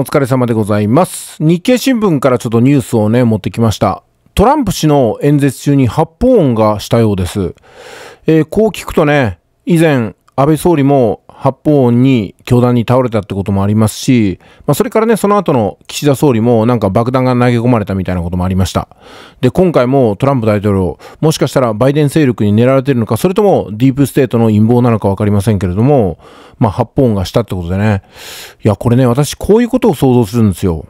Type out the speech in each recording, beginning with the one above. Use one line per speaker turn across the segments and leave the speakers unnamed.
お疲れ様でございます。日経新聞からちょっとニュースをね、持ってきました。トランプ氏の演説中に発砲音がしたようです。えー、こう聞くとね、以前、安倍総理も発砲音に教団に倒れたってこともありますし、まあ、それからね、その後の岸田総理もなんか爆弾が投げ込まれたみたいなこともありました。で、今回もトランプ大統領、もしかしたらバイデン勢力に狙われてるのか、それともディープステートの陰謀なのかわかりませんけれども、まあ、発砲音がしたってことでね。いや、これね、私こういうことを想像するんですよ。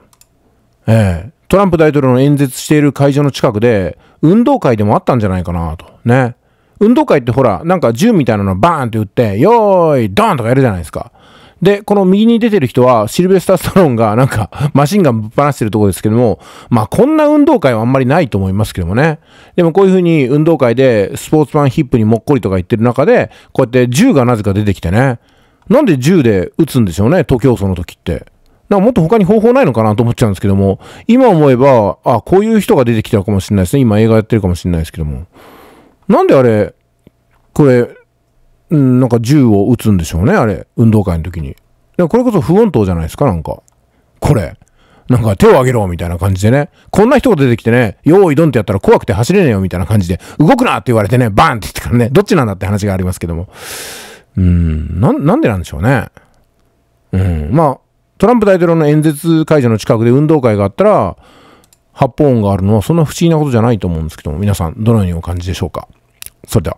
ええトランプ大統領の演説している会場の近くで、運動会でもあったんじゃないかなと。ね。運動会ってほら、なんか銃みたいなのバーンって撃って、よーい、ドーンとかやるじゃないですか。で、この右に出てる人は、シルベスター・スタローンがなんか、マシンガンぶっ放してるとこですけども、まあこんな運動会はあんまりないと思いますけどもね。でもこういうふうに運動会で、スポーツマンヒップにもっこりとか言ってる中で、こうやって銃がなぜか出てきてね。なんで銃で撃つんでしょうね、徒競走の時って。なんかもっと他に方法ないのかなと思っちゃうんですけども、今思えば、あ、こういう人が出てきたかもしれないですね。今映画やってるかもしれないですけども。なんであれ、これ、ん、なんか銃を撃つんでしょうね、あれ。運動会の時に。これこそ不穏当じゃないですか、なんか。これ。なんか手を挙げろみたいな感じでね。こんな人が出てきてね、用意ドンってやったら怖くて走れねえよみたいな感じで、動くなって言われてね、バーンって言ってからね、どっちなんだって話がありますけども。うん、な、なんでなんでしょうね。うん、まあ、トランプ大統領の演説会場の近くで運動会があったら、発砲音があるのはそんな不思議なことじゃないと思うんですけども、皆さんどのようにお感じでしょうか。坐着。